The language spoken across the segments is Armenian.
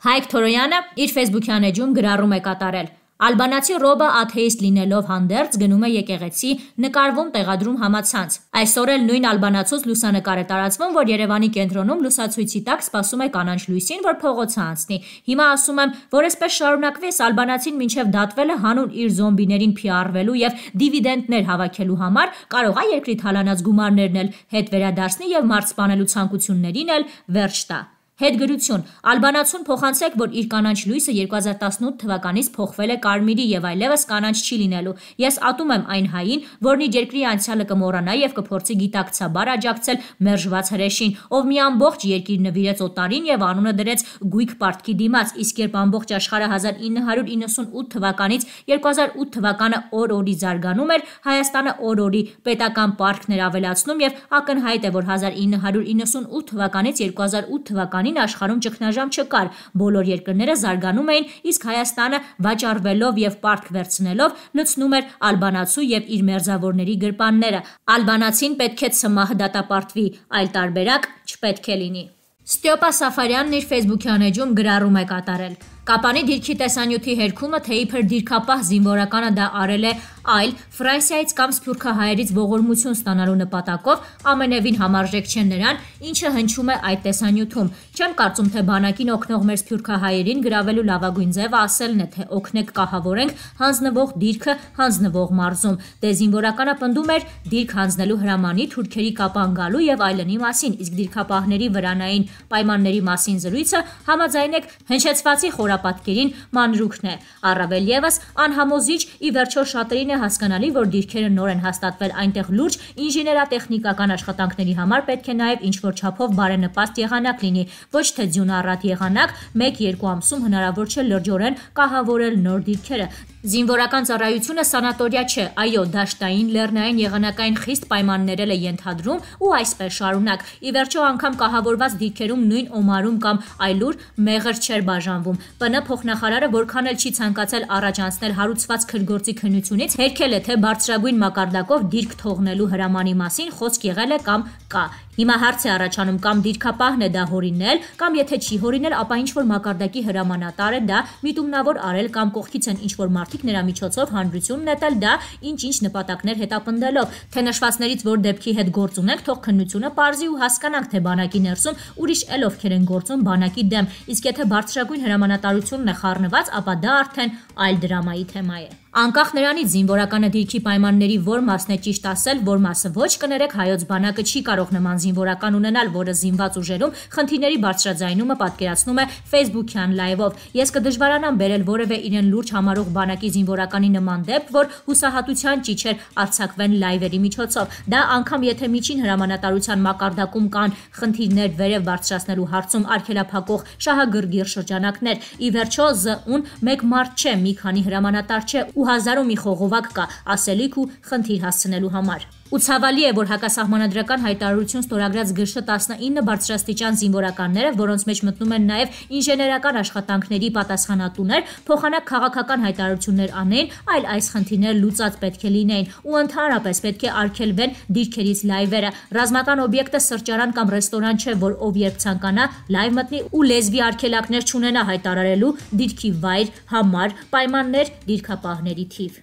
Հայկ Թորոյանը իր Facebook-յան էջում գրառում է կատարել. Ալբանացի Ռոբը աթեիստ լինելով հանդերձ գնում է եկեղեցի, նկարվում տեղադրում համացանց։ Այսօր էլ նույն ալբանացուց լուսանկար է տարածվում, որ Երևանի կենտրոնում լուսացույցի տակ սպասում է կանաչ լույսին, որ փողոցը անցնի։ Հիմա ասում եմ, որ այսպես շարունակվի, այս ալբանացին մինչև դատվելը հանուն իր զոմբիներին փիառվելու եւ դիվիդենդներ հավաքելու համար կարող է երկրի թալանած գումարներն էլ հետ վերադարձնի եւ մարդ սպանելու ցանկություններին էլ վերջ տա։ Հետգրություն. Ալբանացուն փոխանցեք, որ իր կանանչ լույսը 2018 թվականից փոխվել է կարմիրի եւ այլևս կանանչ չի լինելու։ Ես ատում եմ այն հային, որն իր երկրի անցյալը կմոռանա եւ կփորձի գիտակցաբար աջակցել մերժված հրեշին, ով մի ամբողջ երկիր նվիրեց օտարին եւ անունը դրեց գույք պարտքի դիմաց, իսկ երբ ամբողջ աշխարհը 1998 թվականից 2008 թվականը օր-օրի զարգանում էր, Հայաստանը օր-օրի պետական պարտքներ ավելացնում եւ ակնհայտ է, որ 1998 թվականից 2008 թվականի ժամին աշխարհում ճգնաժամ չկար, բոլոր երկրները զարգանում էին, իսկ Հայաստանը վաճառվելով եւ պարտք վերցնելով լցնում էր ալբանացու եւ իր մերձավորների գրպանները։ Ալբանացին պետք է ցմահ դատապարտվի, այլ տարբերակ չպետք է լինի։ Ստեփա Սաֆարյանն իր Facebook-յան էջում գրառում է կատարել. Կապանի դիրքի տեսանյութի հերքումը, թե իբր դիրքապահ զինվորականը դա արել է այլ Ֆրանսիայից կամ Սփյուռքահայերից ողորմություն ստանալու նպատակով, ամենևին համարժեք չեն նրան, ինչը հնչում է այդ տեսանյութում։ Չեմ կարծում, թե բանակին օգնող մեր սփյուռքահայերին գրավելու լավագույն ձևը ասելն է, թե օգնեք կահավորենք հանձնվող դիրքը հանձնվող մարզում։ Դեզինվորականը պնդում էր դիրք հանձնելու հրամանի թուրքերի կապան գալու եւ այլնի մասին, իսկ դիրքապահների վրանային պայմանների մասին զրույցը համաձայնեք հնչեցվածի խորհրդարանի հորապատկերին մանրուքն է։ Առավել եւս անհամոզիչ ի վերջո շատերին է հասկանալի, որ դիրքերը նոր են հաստատվել այնտեղ լուրջ ինժեներատեխնիկական աշխատանքների համար պետք է նաեւ ինչ որ չափով բարենպաստ եղանակ լինի, ոչ թե ձյունառատ եղանակ 1-2 ամսում հնարավոր չէ լրջորեն կահավորել նոր դիրքերը։ Զինվորական ծառայությունը սանատորիա չէ, այո, դաշտային, լեռնային եղանակային խիստ պայմաններել է ենթադրում ու այսպես շարունակ։ Ի վերջո անգամ կահավորված դիրքերում նույն Օմարում կամ այլուր մեղր չէր բաժանվում։ ՊՆ փոխնախարարը որքան էլ չի ցանկացել առաջ անցնել հարուցված քրգործի քննությունից, հերքել է թե բարձրագույն մակարդակով դիրք թողնելու հրամանի մասին խոսք եղել է կամ կա։ Հիմա հարց է առաջանում կամ դիրքապահն է դա հորինել, կամ եթե չի հորինել, ապա ինչ որ մակարդակի հրամանատար է դա միտումնավոր արել կամ կողքից են ինչ որ մարդիկ նրա միջոցով հանրություն նետել դա ինչ-ինչ նպատակներ հետապնդելով։ Թե նշվածներից որ դեպքի հետ գործ ունենք, թող քննությունը parzi ու հասկանանք, թե բանակի ներսում ուրիշ էլ ովքեր են գործում բանակի դեմ։ Իսկ եթե բարձրագույն հրամանատարությունն է խառնված, ապա դա արդեն այլ դրամայի թեմա է։ Անկախ նրանից զինվորականը դիրքի պայմանների որ մասն է ճիշտ ասել, որ մասը ոչ կներեք հայոց բանակը չի կարող նման զինվորական ունենալ, որը զինված ուժերում խնդիրների բարձրաձայնումը պատկերացնում է Facebook-յան լայվով։ Ես կդժվարանամ բերել որևէ իրեն լուրջ համարող բանակի զինվորականի նման դեպք, որ հուսահատության ճիչեր արցակվեն լայվերի միջոցով։ Դա անգամ եթե միջին հրամանատարության մակարդակում կան խնդիրներ վերև բարձրացնելու հարցում արգելափակող շահագրգիռ շրջանակներ։ Ի վերջո ԶՈՒ-ն մեկ մարդ չէ, մի քանի հրամանատար չէ ու հազարոմի խողովակ կա ասելիք ու խնդիր հասցնելու համար։ Ու ցավալի է, որ հակասահմանադրական հայտարարություն ստորագրած ԳՇ 19 բարձրաստիճան զինվորականները, որոնց մեջ մտնում են նաև ինժեներական աշխատանքների պատասխանատուներ, փոխանակ քաղաքական հայտարարություններ անեն, այլ այս խնդիրները լուծած պետք է լինեին ու ընդհանրապես պետք է արգելվեն դիրքերից լայվերը։ Ռազմական օբյեկտը սրճարան կամ ռեստորան չէ, որ ով երբ ցանկանա լայվ մտնի ու լեզվի արգելակներ չունենա հայտարարելու դիրքի վայր, համար, պայմաններ, դիրքապահների թիվ։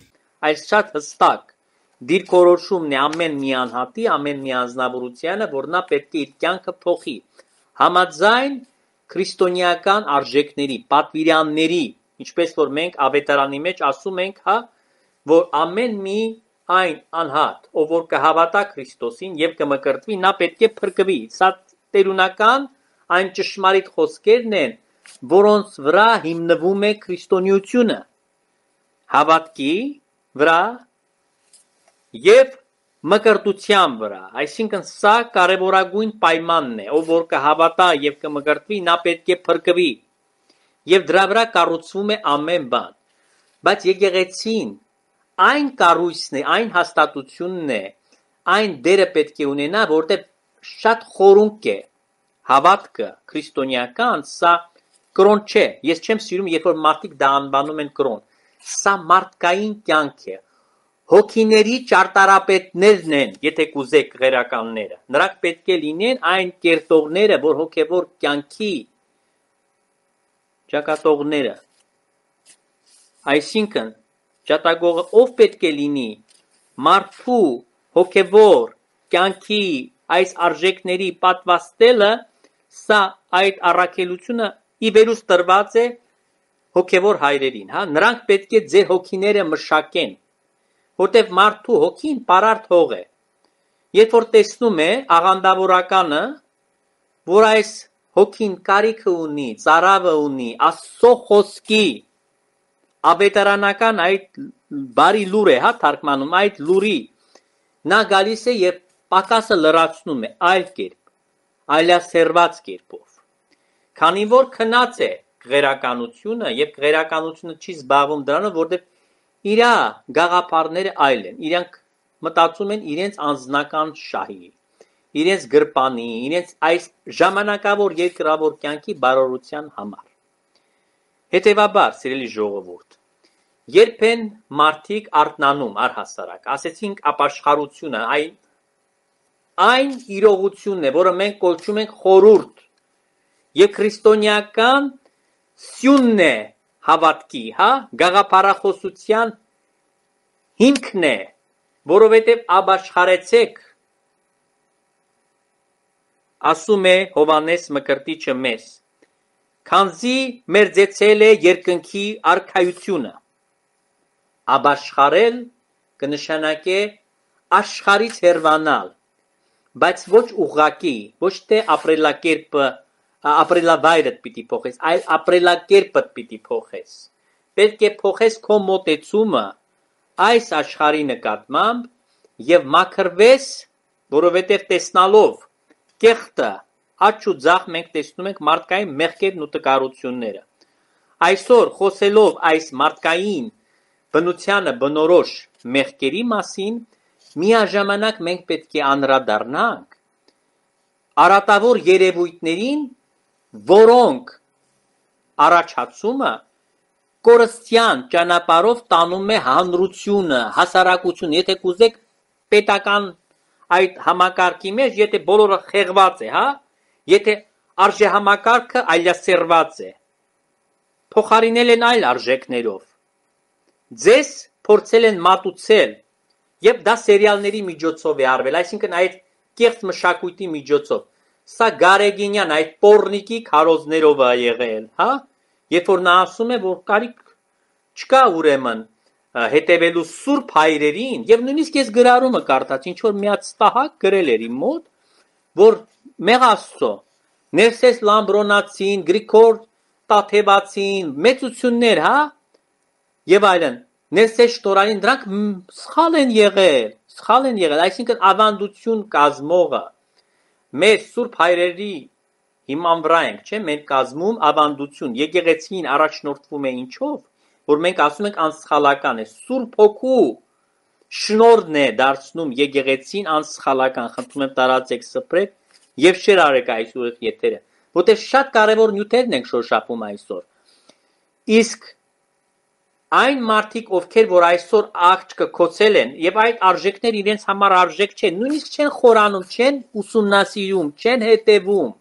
Այս շատ հստակ դիրքորոշումն է ամեն մի անհատի, ամեն մի անձնավորությանը, որ նա պետք է իր կյանքը փոխի, համաձայն քրիստոնեական արժեքների, պատվիրանների, ինչպես որ մենք ավետարանի մեջ ասում ենք, հա, որ ամեն մի այն անհատ, ով որ կհավատա Քրիստոսին եւ կմկրտվի, նա պետք է փրկվի։ Սա տերունական այն ճշմարիտ խոսքերն են, որոնց վրա հիմնվում է քրիստոնեությունը։ Հավատքի վրա եւ մկրտության վրա։ Այսինքն սա կարևորագույն պայմանն է, ով որ կհավատա եւ կմկրտվի, նա պետք է փրկվի։ Եվ դրա վրա կառուցվում է ամեն բան։ Բայց եկեղեցին այն կառույցն է, այն հաստատությունն է, այն դերը պետք է ունենա, որտեղ շատ խորունկ է հավատքը քրիստոնեական, սա կրոն չէ։ Ես չեմ սիրում, երբ որ մարդիկ դա անվանում են կրոն։ Սա մարդկային կյանք է հոգիների ճարտարապետներն են, եթե կուզեք ղերականները։ Նրանք պետք է լինեն այն կերտողները, որ հոգևոր կյանքի ճակատողները։ Այսինքն, ճատագողը ով պետք է լինի մարդու հոգևոր կյանքի այս արժեքների պատվաստելը սա այդ առաքելությունը ի վերուս տրված է հոգևոր հայրերին, հա, նրանք պետք է ձեր հոգիները մշակեն որտեվ մարդու հոգին պարարտ հող է։ Երբ որ տեսնում է աղանդավորականը, որ այս հոգին կարիքը ունի, ծարավը ունի, Աստծո խոսքի ավետարանական այդ բարի լուր է, հա, թարգմանում այդ լուրի նա գալիս է եւ պակասը լրացնում է այլ կերպ այլասերված կերպով քանի որ քնած է գերականությունը եւ գերականությունը չի զբաղվում դրանով որտեղ Իրա գաղափարները այլ են։ Իրանք մտածում են իրենց անձնական շահի, իրենց գրպանի, իրենց այս ժամանակավոր երկրավոր կյանքի բարօրության համար։ Հետևաբար, սիրելի ժողովուրդ, երբ են մարդիկ արտնանում առհասարակ, ասեցինք ապաշխարությունը, այն այն իրողությունն է, որը մենք կոչում ենք խորուրդ, եւ քրիստոնեական սյունն է, հավատքի, հա, գաղափարախոսության հիմքն է, որովհետև աբաշխարեցեք ասում է Հովանես Մկրտիչը մեզ քանզի մերձեցել է երկնքի արքայությունը աբաշխարել կնշանակե աշխարից հեռանալ բայց ոչ ուղակի ոչ թե ապրելակերպը ապրելավայրդ պիտի փոխես, այլ ապրելակերպդ պիտի փոխես։ Պետք է փոխես քո մտածումը այս աշխարհի նկատմամբ եւ մաքրվես, որովհետեւ տեսնալով կեղտը, աչու ձախ մենք տեսնում ենք մարդկային մեղքերն ու տկարությունները։ Այսօր խոսելով այս մարդկային բնությանը բնորոշ մեղքերի մասին, միաժամանակ մենք պետք է անդրադառնանք արատավոր երևույթներին, որոնք առաջացումը կորստյան ճանապարհով տանում է հանրությունը, հասարակությունը, եթե կուզեք պետական այդ համակարգի մեջ, եթե բոլորը խեղված է, հա, եթե արժե համակարգը այլասերված է, փոխարինել են այլ արժեքներով։ Ձեզ փորձել են մատուցել, եւ դա սերիալների միջոցով է արվել, այսինքն այդ կեղծ մշակույթի միջոցով սա Գարեգինյան այդ Պոռնիկի քարոզներով է եղել, հա? Երբ որ նա ասում է, որ կարիք չկա ուրեմն հետևելու Սուրբ հայրերին, եւ նույնիսկ ես գրառումը կարդաց, ինչ որ միած տահակ գրել էր իմ մոտ, որ մեղ Աստծո Ներսես Լամբրոնացին, Գրիգոր Տաթևացին, մեծություններ, հա? Եվ այլն։ Ներսես Շտորային դրանք սխալ են եղել, սխալ են եղել, այսինքն ավանդություն կազմողը մեր սուրբ հայրերի հիման վրա ենք, չէ՞, մեր կազմում ավանդություն, եկեղեցին առաջնորդվում է ինչով, որ մենք ասում ենք անսխալական է, Սուրբ Հոգու շնորհն է դարձնում եկեղեցին անսխալական, խնդրում եմ տարածեք սփռեք եւ շեր արեք այս ուրախ եթերը, որտեղ շատ կարեւոր նյութերն ենք շոշափում այսօր։ Իսկ Այն մարդիկ, ովքեր որ այսօր աղջկը կոծել են եւ այդ արժեքները իրենց համար արժեք չեն, նույնիսկ չեն խորանում, չեն ուսումնասիրում, չեն հետևում,